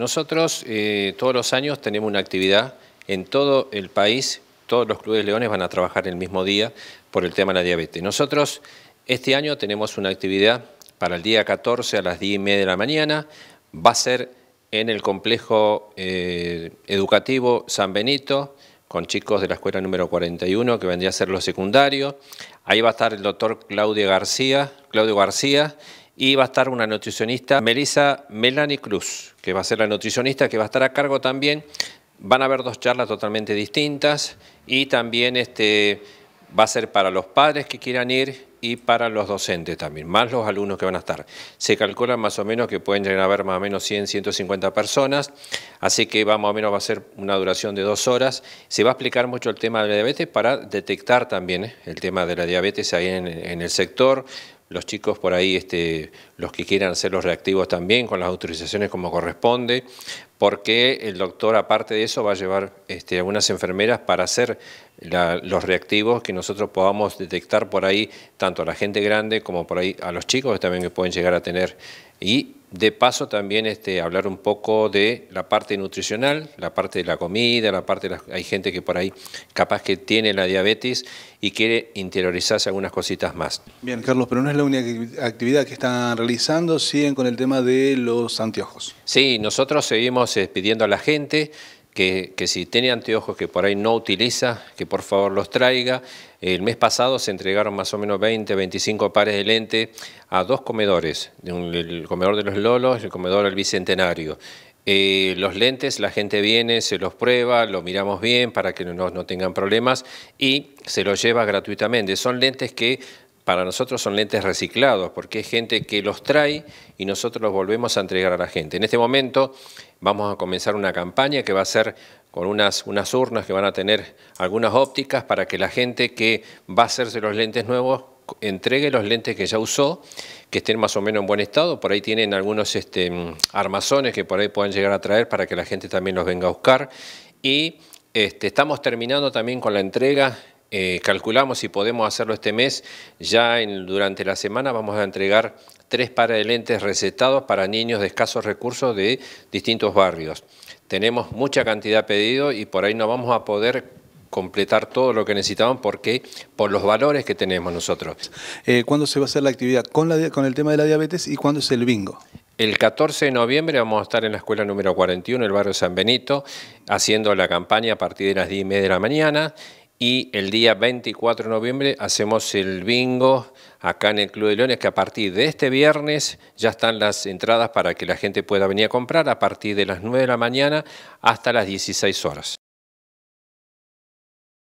Nosotros eh, todos los años tenemos una actividad en todo el país, todos los clubes leones van a trabajar el mismo día por el tema de la diabetes. Nosotros este año tenemos una actividad para el día 14 a las 10 y media de la mañana, va a ser en el complejo eh, educativo San Benito, con chicos de la escuela número 41, que vendría a ser lo secundario, Ahí va a estar el doctor Claudio García, Claudio García y va a estar una nutricionista, Melissa Melanie Cruz, que va a ser la nutricionista que va a estar a cargo también. Van a haber dos charlas totalmente distintas y también este, va a ser para los padres que quieran ir y para los docentes también, más los alumnos que van a estar. Se calcula más o menos que pueden llegar a haber más o menos 100, 150 personas, así que más o menos va a ser una duración de dos horas. Se va a explicar mucho el tema de la diabetes para detectar también eh, el tema de la diabetes ahí en el sector, los chicos por ahí, este, los que quieran hacer los reactivos también, con las autorizaciones como corresponde, porque el doctor, aparte de eso, va a llevar este, algunas enfermeras para hacer los reactivos que nosotros podamos detectar por ahí, tanto a la gente grande como por ahí a los chicos también que pueden llegar a tener. Y de paso también este, hablar un poco de la parte nutricional, la parte de la comida, la parte hay gente que por ahí capaz que tiene la diabetes y quiere interiorizarse algunas cositas más. Bien, Carlos, pero no es la única actividad que están realizando, siguen con el tema de los anteojos. Sí, nosotros seguimos despidiendo eh, pidiendo a la gente que, si tiene anteojos que por ahí no utiliza, que por favor los traiga. El mes pasado se entregaron más o menos 20, 25 pares de lentes a dos comedores, el comedor de los Lolos y el comedor del Bicentenario. Eh, los lentes, la gente viene, se los prueba, los miramos bien para que no, no tengan problemas y se los lleva gratuitamente. Son lentes que para nosotros son lentes reciclados, porque es gente que los trae y nosotros los volvemos a entregar a la gente. En este momento vamos a comenzar una campaña que va a ser con unas, unas urnas que van a tener algunas ópticas para que la gente que va a hacerse los lentes nuevos entregue los lentes que ya usó, que estén más o menos en buen estado. Por ahí tienen algunos este, armazones que por ahí pueden llegar a traer para que la gente también los venga a buscar. Y este, estamos terminando también con la entrega eh, calculamos si podemos hacerlo este mes, ya durante la semana vamos a entregar tres pares de lentes recetados para niños de escasos recursos de distintos barrios. Tenemos mucha cantidad pedido y por ahí no vamos a poder completar todo lo que necesitaban porque por los valores que tenemos nosotros. Eh, ¿Cuándo se va a hacer la actividad con, con el tema de la diabetes y cuándo es el bingo? El 14 de noviembre vamos a estar en la escuela número 41, el barrio San Benito, haciendo la campaña a partir de las 10 y media de la mañana y el día 24 de noviembre hacemos el bingo acá en el Club de Leones, que a partir de este viernes ya están las entradas para que la gente pueda venir a comprar a partir de las 9 de la mañana hasta las 16 horas.